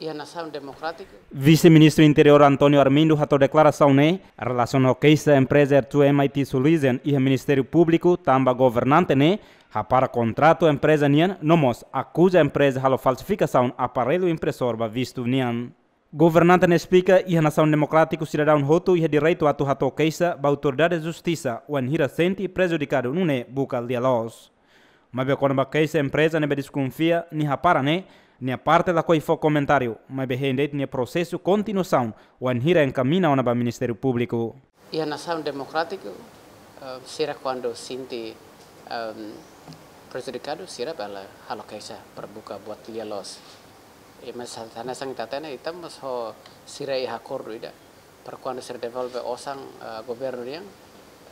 e a nação democrática. Vice-ministro Interior Antônio Armindo ratou declaração né, relacionou relação ao que essa empresa tu MIT Sulizen e o Ministério Público também governante né, para contrato a empresa nian nomos acusa a empresa de falsificação aparelho impressor visto nian. Governante né explica e a nação democrática cidadão roto e direito a tu ratou queixa ba autoridade de justiça o anhira sente prejudicado nune bucal dialogos. Mas quando a queixa empresa ne desconfia ni para né, ne parte da quei fo comentário, mas behende ne processo continuação, o anhira encamina ona ba Ministério Público. E a nação democrática uh, será quando sinti um, ah, prejudicado será pela para perbuka buat dialos. E mas sana sang tatana itam mas ho sira iha hakor duida. para quando se devolve osang uh, ah, governo yang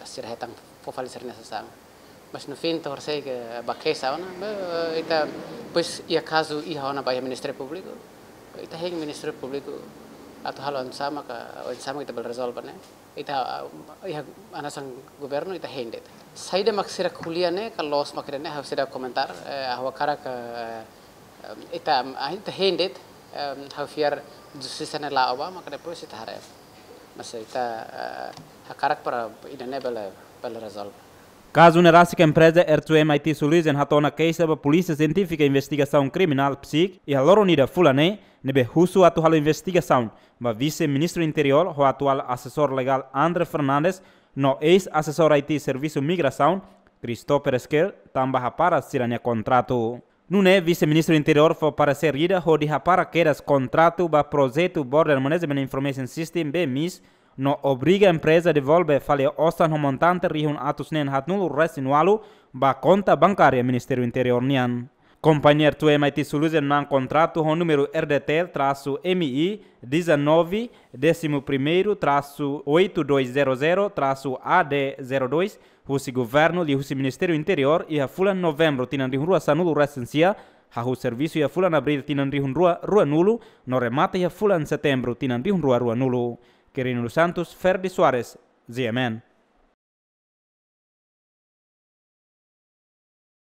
sira hetang fofalisir nesasang. pues no fin torce que va que esa una está pues y acaso hija una vaya ministro público está el ministro público a todo lo ensama que o ensama que te lo resuelva ne está hija ana san gobierno está gente sai de maxira julia ne que los maxira ne hacer comentar a hua cara que está gente gente hafiar justicia ne la oba maka después está hare masa está a carácter para inenable para resolver Caso Nerasik empresa R2M IT Solution hatona queixa ba Polícia Científica Investigação Criminal PSIC e a Loronida Fulane nebe husu atual investigação ba Vice-Ministro Interior o atual assessor legal André Fernandes no ex-assessor IT Serviço Migração Christopher Esquer para hapara sirania contrato. Nune, vice-ministro interior foi para ser ida, ou de hapara contrato ba projeto Border Management Information System, BMIS, no obriga a empresa a devolver faleostas no montante rihun atus nen hat nulu resinualu ba conta bancária Ministério Interior nian. Companheiro tu MIT Solution nan contrato com número RDT traço MI 19 11 traço 8200 traço AD02 Rusi Governo e Rusi Ministério Interior e a fula novembro tinan rihun rua sanulu resencia ha o serviço e a fula abril tinan rihun rua rua nulo no remate e a fula em setembro tinan rihun rua rua nulo. كيرينو لوسانتوس فيردي سواريز زيمان